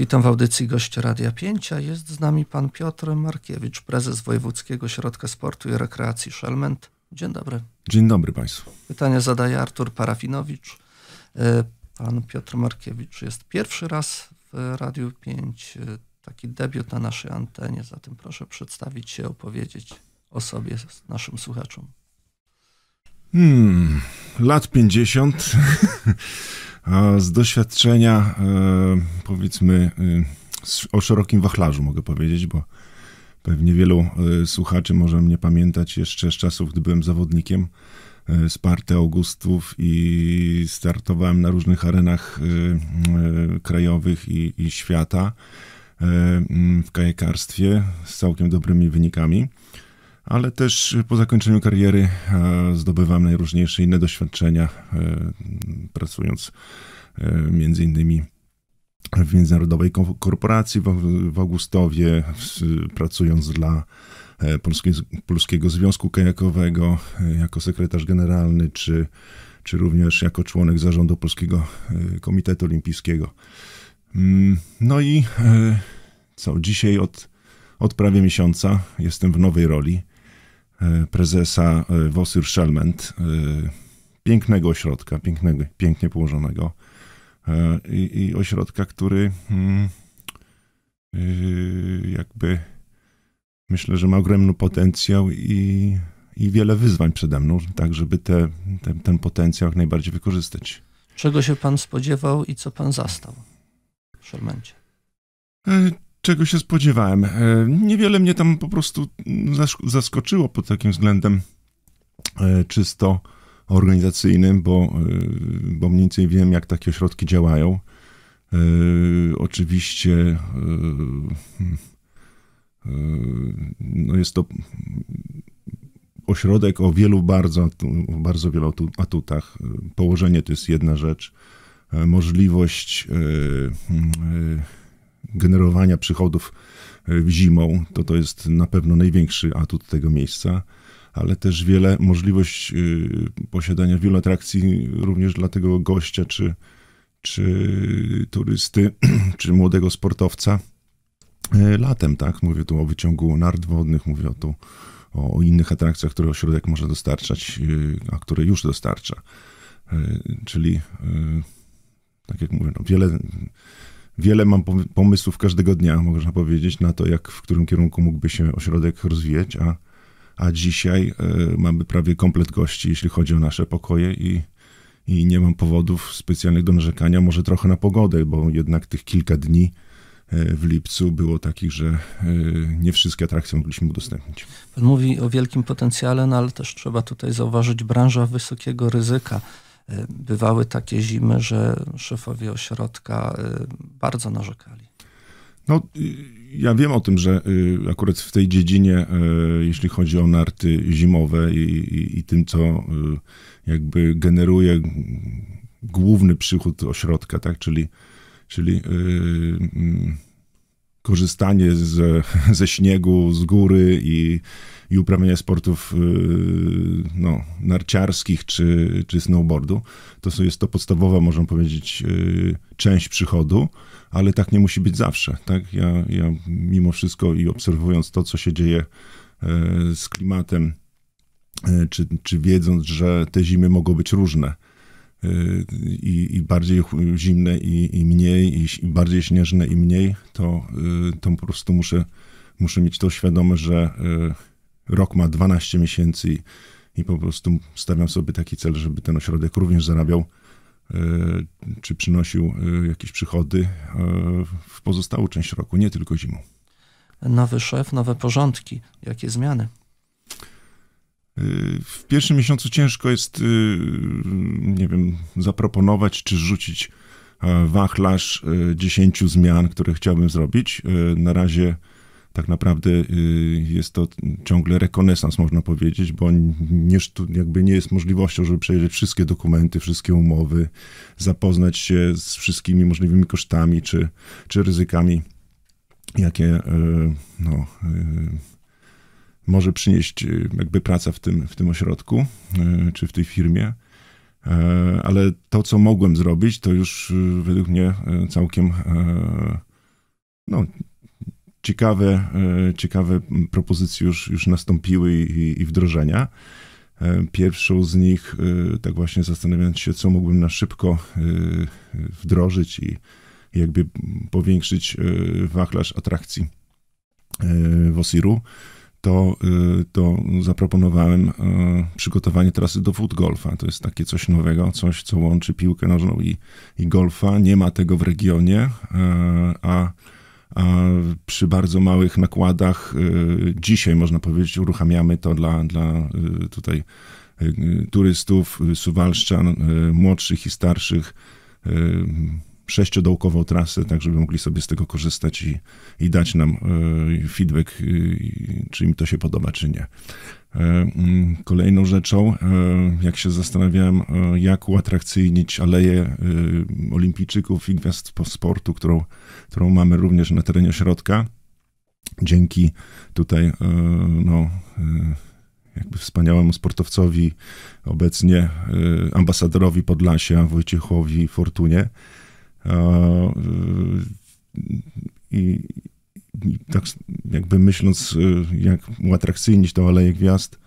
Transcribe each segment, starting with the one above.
Witam w audycji Gość Radia 5, jest z nami pan Piotr Markiewicz, prezes Wojewódzkiego Środka Sportu i Rekreacji Szelment. Dzień dobry. Dzień dobry państwu. Pytanie zadaje Artur Parafinowicz. E, pan Piotr Markiewicz jest pierwszy raz w Radiu 5, e, taki debiut na naszej antenie, zatem proszę przedstawić się, opowiedzieć o sobie naszym słuchaczom. Hmm, lat 50. z doświadczenia, e, powiedzmy, e, o szerokim wachlarzu mogę powiedzieć, bo pewnie wielu e, słuchaczy może mnie pamiętać jeszcze z czasów, gdy byłem zawodnikiem z party Augustów i startowałem na różnych arenach krajowych i, i świata w kajakarstwie z całkiem dobrymi wynikami ale też po zakończeniu kariery e, zdobywam najróżniejsze inne doświadczenia, e, pracując e, między innymi w Międzynarodowej Korporacji w Augustowie, pracując dla Polskiego Związku Kajakowego jako sekretarz generalny, czy, czy również jako członek zarządu Polskiego Komitetu Olimpijskiego. Mm, no i co, dzisiaj od, od prawie miesiąca jestem w nowej roli. E, prezesa e, Wosyr Szelment, e, pięknego ośrodka, pięknego, pięknie położonego i, i ośrodka, który hmm, jakby myślę, że ma ogromny potencjał i, i wiele wyzwań przede mną, tak żeby te, te, ten potencjał jak najbardziej wykorzystać. Czego się pan spodziewał i co pan zastał w Szermencie? czego się spodziewałem. E, niewiele mnie tam po prostu zaskoczyło pod takim względem e, czysto organizacyjnym, bo, e, bo mniej więcej wiem, jak takie ośrodki działają. Oczywiście hmm, no jest to ośrodek o wielu bardzo, bardzo wielu atutach. Położenie to jest jedna rzecz. Możliwość hmm, generowania przychodów e, zimą, to to jest na pewno największy atut tego miejsca, ale też wiele możliwość e, posiadania wielu atrakcji również dla tego gościa, czy, czy turysty, czy młodego sportowca e, latem, tak? Mówię tu o wyciągu nart wodnych, mówię o tu o, o innych atrakcjach, które ośrodek może dostarczać, a które już dostarcza. Czyli tak jak mówię, no wiele wiele mam pomysłów każdego dnia, można powiedzieć, na to, jak w którym kierunku mógłby się ośrodek rozwijać, a, a dzisiaj y, mamy prawie komplet gości, jeśli chodzi o nasze pokoje i, i nie mam powodów specjalnych do narzekania, może trochę na pogodę, bo jednak tych kilka dni e, w lipcu było takich, że e, nie wszystkie atrakcje mogliśmy udostępnić. Pan mówi o wielkim potencjale, no ale też trzeba tutaj zauważyć branża wysokiego ryzyka. Y, bywały takie zimy, że szefowie ośrodka y, bardzo narzekali. No, y, ja wiem o tym, że akurat w tej dziedzinie, jeśli chodzi o narty zimowe i, i, i tym, co jakby generuje główny przychód ośrodka, tak, czyli, czyli yy, korzystanie z, ze śniegu, z góry i, i uprawianie sportów y, no, narciarskich czy, czy snowboardu. To jest to podstawowa, można powiedzieć, y, część przychodu, ale tak nie musi być zawsze. Tak? Ja, ja mimo wszystko i obserwując to, co się dzieje e, z klimatem, e, czy, czy wiedząc, że te zimy mogą być różne, Y, i, i bardziej zimne i, i mniej, i, i, bardziej śnieżne i mniej, to, y, to po prostu muszę, muszę mieć to świadome, że y, rok ma 12 miesięcy i po prostu stawiam sobie taki cel, żeby ten ośrodek również zarabiał czy przynosił jakieś przychody w pozostałą część roku, nie tylko zimą. Nowy szef, nowe porządki, jakie zmiany? Y, w pierwszym miesiącu ciężko jest, y, nie wiem, zaproponować czy rzucić e, wachlarz 10 e, zmian, które chciałbym zrobić. E, na razie tak naprawdę y, jest to ciągle rekonesans, można powiedzieć, bo nie, jakby nie jest możliwością, żeby przejrzeć wszystkie dokumenty, wszystkie umowy, zapoznać się z wszystkimi możliwymi kosztami czy, czy ryzykami, jakie no, może przynieść y, jakby praca w tym, w tym ośrodku y, czy w tej firmie. E, ale to, co mogłem zrobić, to już y, według mnie całkiem e, no, ciekawe, e, ciekawe propozycje już, już nastąpiły i, i wdrożenia. Pierwszą z nich, tak właśnie zastanawiając się, co mógłbym na szybko wdrożyć i jakby powiększyć wachlarz atrakcji w Osiru to, y, to zaproponowałem y, przygotowanie trasy do food golfa. To jest takie coś nowego, coś, co łączy piłkę nożną i, i golfa. Nie ma tego w regionie, y, a, a przy bardzo małych nakładach dzisiaj, można powiedzieć, uruchamiamy to dla, dla tutaj turystów, suwalszczan, młodszych i starszych sześciodołkową trasę, tak żeby mogli sobie z tego korzystać i, i dać nam e, feedback, e, czy im to się podoba, czy nie. E, mm, kolejną rzeczą, jak się zastanawiałem, jak uatrakcyjnić aleję olimpijczyków i gwiazd sportu, którą, którą mamy również na terenie środka, dzięki tutaj no, jakby wspaniałemu sportowcowi, obecnie ambasadorowi Podlasia, Wojciechowi Fortunie, E, I, i tak jakby myśląc, e, jak uatrakcyjnić tą Aleje Gwiazd,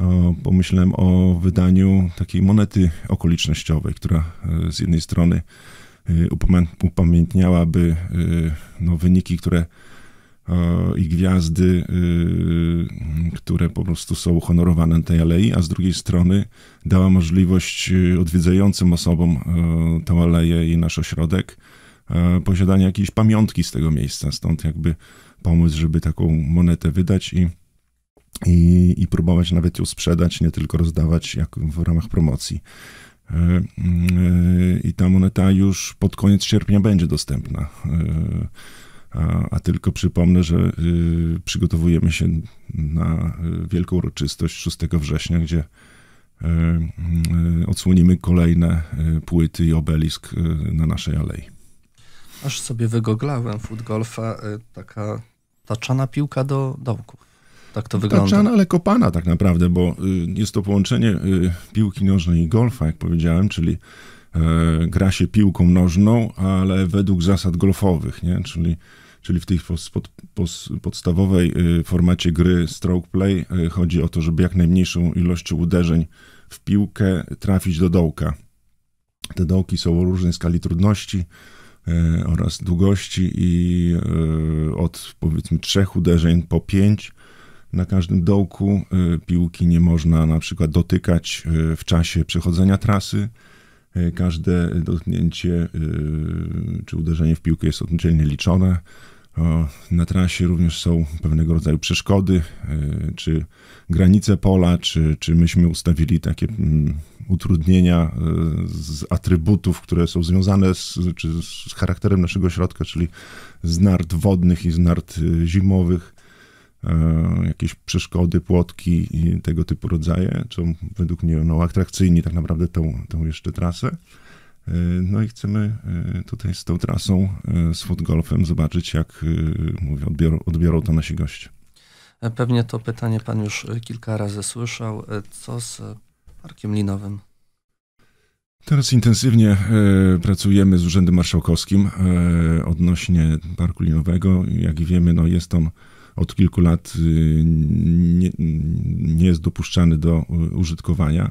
e, pomyślałem o wydaniu takiej monety okolicznościowej, która z jednej strony upamiętniałaby no, wyniki, które i gwiazdy, y, które po prostu są honorowane na tej alei, a z drugiej strony dała możliwość y, odwiedzającym osobom tę aleję i nasz ośrodek posiadania jakiejś pamiątki z tego miejsca. Stąd jakby pomysł, żeby taką monetę wydać i, i, i próbować nawet ją sprzedać, nie tylko rozdawać jak w ramach promocji. E, mm, e, I ta moneta już pod koniec sierpnia będzie dostępna. E, a, a, tylko przypomnę, że y, przygotowujemy się na y, wielką uroczystość 6 września, gdzie y, y, odsłonimy kolejne y, płyty i obelisk y, na naszej alei. Aż sobie wygoglałem footgolfa, taka taczana piłka do dołków. Tak to wygląda. Taczana, ale kopana tak naprawdę, bo jest to połączenie piłki nożnej i golfa, jak powiedziałem, czyli E, gra się piłką nożną, ale według zasad golfowych, nie? Czyli, czyli w tej pod, pod, podstawowej y, formacie gry stroke play y, chodzi o to, żeby jak najmniejszą ilością uderzeń w piłkę trafić do dołka. Te dołki są o różnej skali trudności e, oraz długości i e, od powiedzmy trzech uderzeń po pięć na każdym dołku piłki nie można na przykład dotykać w czasie przechodzenia trasy E, każde dotknięcie e, czy uderzenie w piłkę jest oddzielnie liczone. Na trasie również są pewnego rodzaju przeszkody, e, czy granice pola, czy, czy myśmy ustawili takie mm, utrudnienia z atrybutów, które są związane z, czy z charakterem naszego środka, czyli z nart wodnych i z nart zimowych. E, jakieś przeszkody, płotki i tego typu rodzaje, co według mnie no, atrakcyjni tak naprawdę tą, tą jeszcze trasę. E, no i chcemy e, tutaj z tą trasą, z footgolfem zobaczyć, jak mówię, odbiorą, odbiorą to nasi goście. Pewnie to pytanie pan już kilka razy słyszał. Co z parkiem linowym? Teraz intensywnie pracujemy z Urzędem Marszałkowskim odnośnie parku linowego. Jak wiemy, no jest on od kilku lat y, nie, nie jest dopuszczany do y, użytkowania.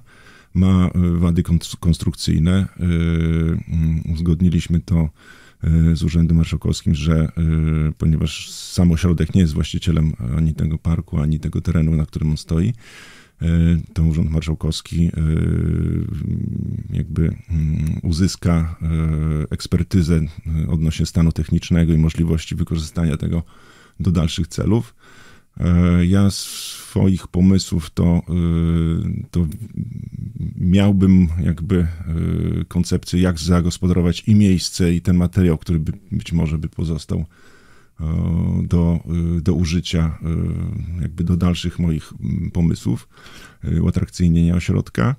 Ma y, wady konstrukcyjne. Mm, uzgodniliśmy to z Urzędem Marszałkowskim, że ponieważ sam ośrodek nie jest właścicielem ani tego parku, ani tego terenu, na którym on stoi, to Urząd Marszałkowski mm, jakby mm, uzyska ekspertyzę odnośnie stanu technicznego i możliwości wykorzystania tego do dalszych celów. E, ja swoich pomysłów to, e, to miałbym jakby e, koncepcję, jak zagospodarować i miejsce, i ten materiał, który by, być może by pozostał do, do użycia, jakby do dalszych moich pomysłów, uatrakcyjnienia ośrodka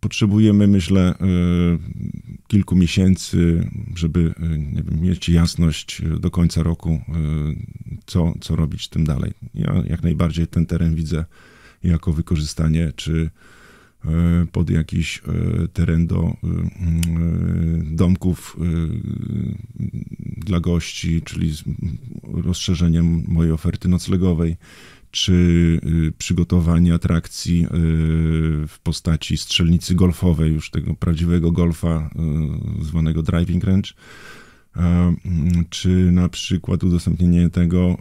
potrzebujemy, myślę, y, kilku miesięcy, żeby y, wiem, mieć jasność do końca roku, y, co, co robić tym dalej. Ja jak najbardziej ten teren widzę jako wykorzystanie, czy pod jakiś teren do domków dla gości, czyli z rozszerzeniem mojej oferty noclegowej, czy y, przygotowanie atrakcji y, w postaci strzelnicy golfowej, już tego prawdziwego golfa y, zwanego driving range, mm, czy na przykład udostępnienie tego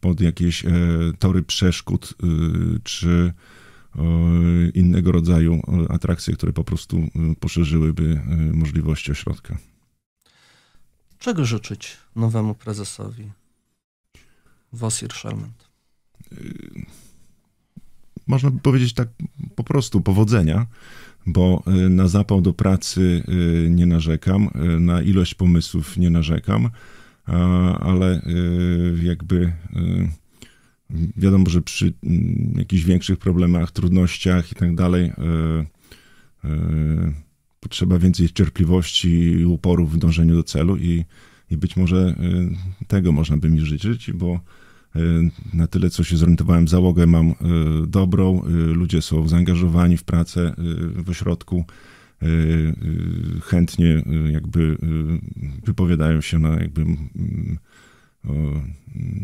pod jakieś e, tory przeszkód, czy innego rodzaju atrakcje, które po prostu poszerzyłyby możliwości ośrodka. Czego życzyć nowemu prezesowi? Wasir Szelment. Y, można by powiedzieć tak po prostu powodzenia, bo y, na zapał do pracy y, nie narzekam, na ilość pomysłów nie narzekam, ale jakby wiadomo, że przy mm, jakichś większych problemach, trudnościach i tak dalej potrzeba więcej cierpliwości i uporu w dążeniu do celu i, i być może tego można by mi życzyć, bo E, na tyle, co się zorientowałem, załogę mam e, dobrą, e, ludzie są zaangażowani w pracę w ośrodku, chętnie jakby wypowiadają się na jakby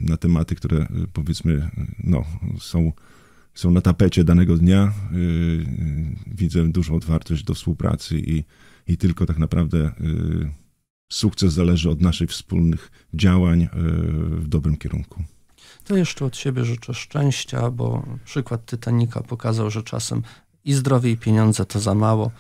na tematy, które powiedzmy no, są, są na tapecie danego dnia. Widzę dużą otwartość do współpracy i, i tylko tak naprawdę sukces zależy od naszych wspólnych działań w dobrym kierunku. To jeszcze od siebie życzę szczęścia, bo przykład Titanika pokazał, że czasem i zdrowie, i pieniądze to za mało.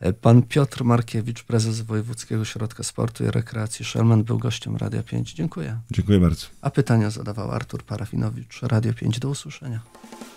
E, pan Piotr Markiewicz, prezes Wojewódzkiego Środka Sportu i Rekreacji Szelman, był gościem Radia 5. Dziękuję. Dziękuję bardzo. A pytania zadawał Artur Parafinowicz. Radio 5, do usłyszenia.